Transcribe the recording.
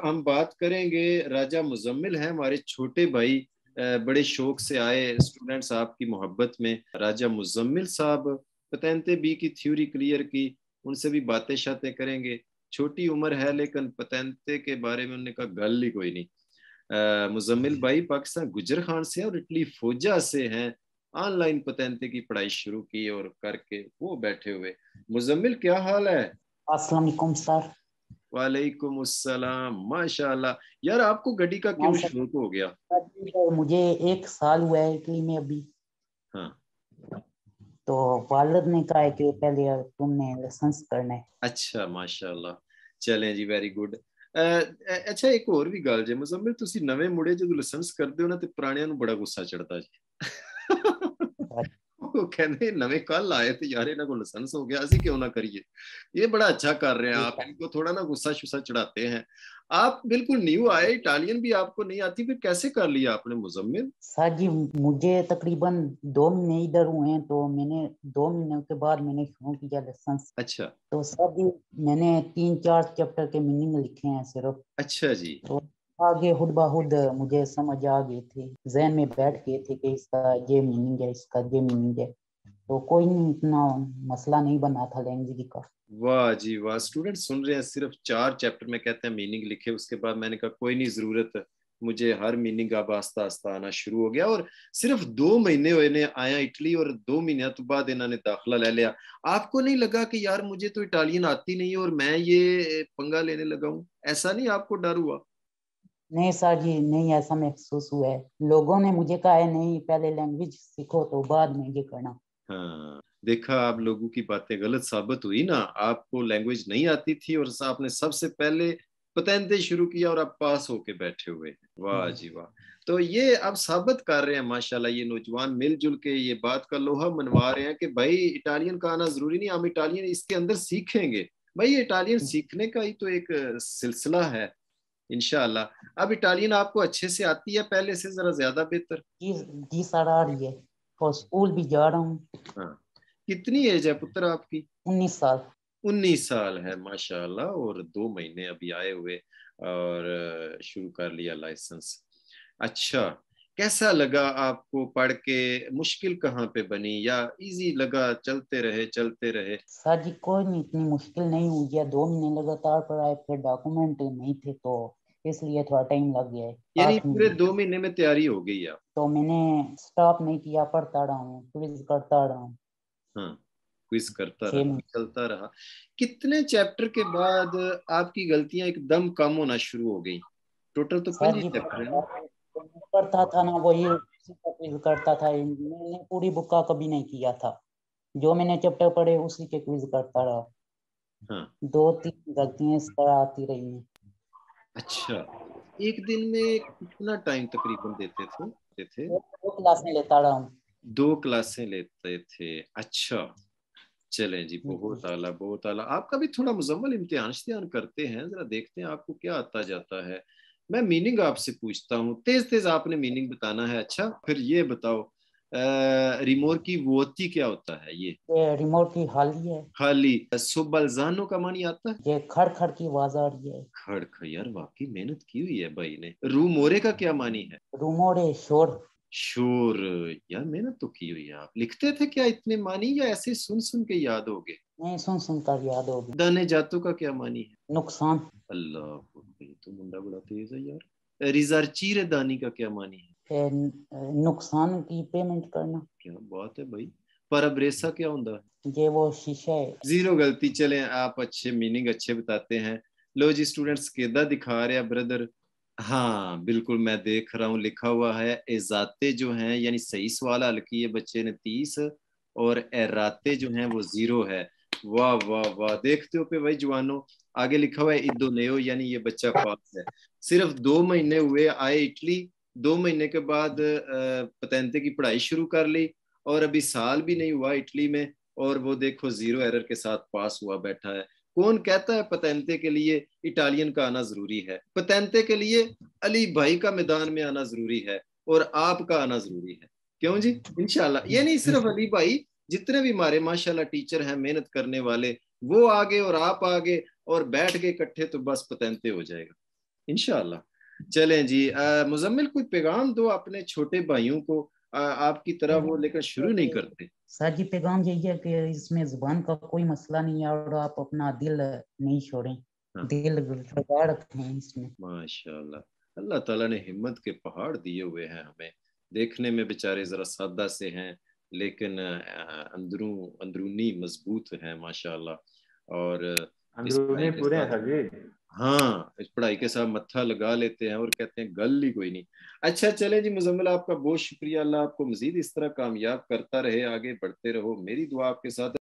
हम बात करेंगे राजा मुजम्मिल है हमारे छोटे भाई बड़े शौक से आए स्टूडेंट साहब की मोहब्बत में राजा मुजम्मिल साहब पतंते बी की थ्योरी क्लियर की उनसे भी बातें शातें करेंगे छोटी उम्र है लेकिन पतंते के बारे में उन्होंने कहा गल ही कोई नहीं मुजम्मिल भाई पाकिस्तान गुजर खान से और इटली फौजा से हैं ऑनलाइन पतंते की पढ़ाई शुरू की और करके वो बैठे हुए मुजम्मिल क्या हाल है अस्सलाम सर वालेकुम अस्सलाम माशाल्लाह यार आपको गड्डी का क्यों शौक हो गया तो मुझे एक साल हुआ है कि मैं अभी हाँ तो वालद ने कहा है कि पहले तुमने लाइसेंस करना है अच्छा माशाल्लाह चलें जी वेरी गुड अच्छा एक और भी ਗੱਲ जे ਮੁਜ਼ੰਮਿਲ तुसी नवे मुड़े जो ਲਾਇਸੈਂਸ करते हो ना तो ਪੁਰਾਣਿਆਂ ਨੂੰ बड़ा गुस्सा चढ़ता ਜੀ ਉਹ ਕਹਿੰਦੇ ਨਵੇਂ ਕੱਲ ਆਏ ਤੇ ਯਾਰ ਇਹਨਾਂ ਕੋ ਲਾਇਸੈਂस ਹੋ ਗਿਆ ਅਸੀਂ क्यों ना करिए ये बड़ा अच्छा कर रहे हैं आप तो इनको थोड़ा ना गुस्सा शुस्सा चढ़ाते हैं आप बिल्कुल न्यू आए इटालियन भी आपको नहीं आती फिर कैसे कर लिया आपने मुजम्मिल सर जी मुझे तकरीबन दो महीने इधर हुए हैं तो मैंने दो महीने के बाद मैंने शुरू किया लेसन्स अच्छा तो सर जी मैंने तीन चार चैप्टर के मीनिंग लिखे हैं सिर्फ अच्छा जी तो आगे हुद बहुद मुझे समझ आ गई थी जहन में बैठ गए थे कि इसका ये मीनिंग है इसका ये मीनिंग है तो कोई नहीं इतना मसला नहीं बना था लैंग्वेज का वाह जी वाह स्टूडेंट सुन रहे हैं सिर्फ चार चैप्टर में कहते हैं मीनिंग लिखे उसके बाद मैंने कहा कोई नहीं जरूरत मुझे हर मीनिंग अब आस्ता आस्ता आना शुरू हो गया और सिर्फ दो महीने हुए ने आया इटली और दो महीने तो बाद इन्होंने दाखला ले लिया आपको नहीं लगा कि यार मुझे तो इटालियन आती नहीं और मैं ये पंगा लेने लगा हूँ ऐसा नहीं आपको डर हुआ नहीं सर जी नहीं ऐसा महसूस हुआ है लोगों ने मुझे कहा है नहीं पहले लैंग्वेज सीखो तो बाद में ये करना हाँ देखा आप लोगों की बातें गलत साबित हुई ना आपको लैंग्वेज नहीं आती थी और आपने सबसे पहले पतंते शुरू किया और आप पास होके बैठे हुए हैं वाह हाँ। जी वाह तो ये आप साबित कर रहे हैं माशाल्लाह ये नौजवान मिलजुल के ये बात का लोहा मनवा रहे हैं कि भाई इटालियन का आना जरूरी नहीं हम इटालियन इसके अंदर सीखेंगे भाई इटालियन हाँ। सीखने का ही तो एक सिलसिला है इनशाला अब इटालियन आपको अच्छे से आती है पहले से जरा ज्यादा बेहतर जी आ रही है स्कूल भी जा रहा हूँ हाँ। कितनी एज है पुत्र आपकी उन्नीस साल उन्नीस साल है माशाल्लाह और दो महीने अभी आए हुए और शुरू कर लिया लाइसेंस अच्छा कैसा लगा आपको पढ़ के मुश्किल कहाँ पे बनी या इजी लगा चलते रहे चलते रहे सर जी कोई नहीं इतनी मुश्किल नहीं हुई है दो महीने लगातार पढ़ाए फिर डॉक्यूमेंट नहीं थे तो इसलिए थोड़ा टाइम लग गया है यानी पूरे दो महीने में तैयारी हो गई है तो मैंने स्टॉप नहीं किया पढ़ता रहा हूँ क्विज करता रहा हूँ क्विज हाँ, करता रहा चलता रहा कितने चैप्टर के बाद आपकी गलतियां एकदम कम होना शुरू हो गई टोटल तो पांच चैप्टर है करता था ना वही क्विज करता था मैंने पूरी बुक का कभी नहीं किया था जो मैंने चैप्टर पढ़े उसी के क्विज करता रहा हाँ। दो तीन गलतियां इस तरह आती रही हैं अच्छा एक दिन में कितना टाइम तकरीबन देते थे देते दो क्लासें लेता रहा हूँ दो क्लासें लेते थे अच्छा चले जी हम्म। बहुत आला बहुत आला आपका भी थोड़ा मुजम्मल इम्तिहान करते हैं जरा देखते हैं आपको क्या आता जाता है मैं मीनिंग आपसे पूछता हूँ तेज तेज आपने मीनिंग बताना है अच्छा फिर ये बताओ रिमोर की वोती क्या होता है ये रिमोर की हाली है हाली सुबलजानो का मानी आता है ये खड़ खड़ की आवाज आ रही है खड़ खड़ यार वाकई मेहनत की हुई है भाई ने रूमोरे का क्या मानी है रूमोरे शोर शोर यार मेहनत तो की हुई है आप लिखते थे क्या इतने मानी या ऐसे सुन सुन के याद हो गए नहीं सुन सुन कर याद हो गए दाने जातों का क्या मानी है नुकसान अल्लाह तो मुंडा बड़ा तेज है यार रिजर्ची दानी का क्या मानी है Uh, नुकसान की पेमेंट करना क्या बात है भाई पर अब रेसा क्या होता है ये वो शीशा है जीरो गलती चले आप अच्छे मीनिंग अच्छे बताते हैं लो जी स्टूडेंट्स केदा दिखा रहे हैं ब्रदर हाँ बिल्कुल मैं देख रहा हूँ लिखा हुआ है एजाते जो हैं यानी सही सवाल हल किए बच्चे ने तीस और एराते जो हैं वो जीरो है वाह वाह वाह देखते हो पे भाई जवानों आगे लिखा हुआ है इदो यानी ये बच्चा पास है सिर्फ दो महीने हुए आए इटली दो महीने के बाद पतंते की पढ़ाई शुरू कर ली और अभी साल भी नहीं हुआ इटली में और वो देखो जीरो एरर के साथ पास हुआ बैठा है कौन कहता है पतंते के लिए इटालियन का आना जरूरी है पतंते के लिए अली भाई का मैदान में आना जरूरी है और आपका आना जरूरी है क्यों जी इनशाला ये नहीं सिर्फ अली भाई जितने भी हमारे माशाल्लाह टीचर हैं मेहनत करने वाले वो आगे और आप आगे और बैठ के इकट्ठे तो बस पतंते हो जाएगा इनशाला चलें जी मुजम्मिल कोई पैगाम दो अपने छोटे भाइयों को आ, आपकी तरह वो लेकर शुरू नहीं करते सर जी पैगाम यही है कि इसमें जुबान का कोई मसला नहीं है और आप अपना दिल नहीं छोड़ें हाँ। दिल लगा रखें इसमें माशाल्लाह अल्लाह ताला ने हिम्मत के पहाड़ दिए हुए हैं हमें देखने में बेचारे ज़रा सादा से हैं लेकिन अंदरू अंदरूनी मजबूत हैं माशाल्लाह और अंदरूनी पूरे हाँ इस पढ़ाई के साथ मत्था लगा लेते हैं और कहते हैं गल ही कोई नहीं अच्छा चले जी मुजम्मिल आपका बहुत शुक्रिया अल्लाह आपको मजीद इस तरह कामयाब करता रहे आगे बढ़ते रहो मेरी दुआ आपके साथ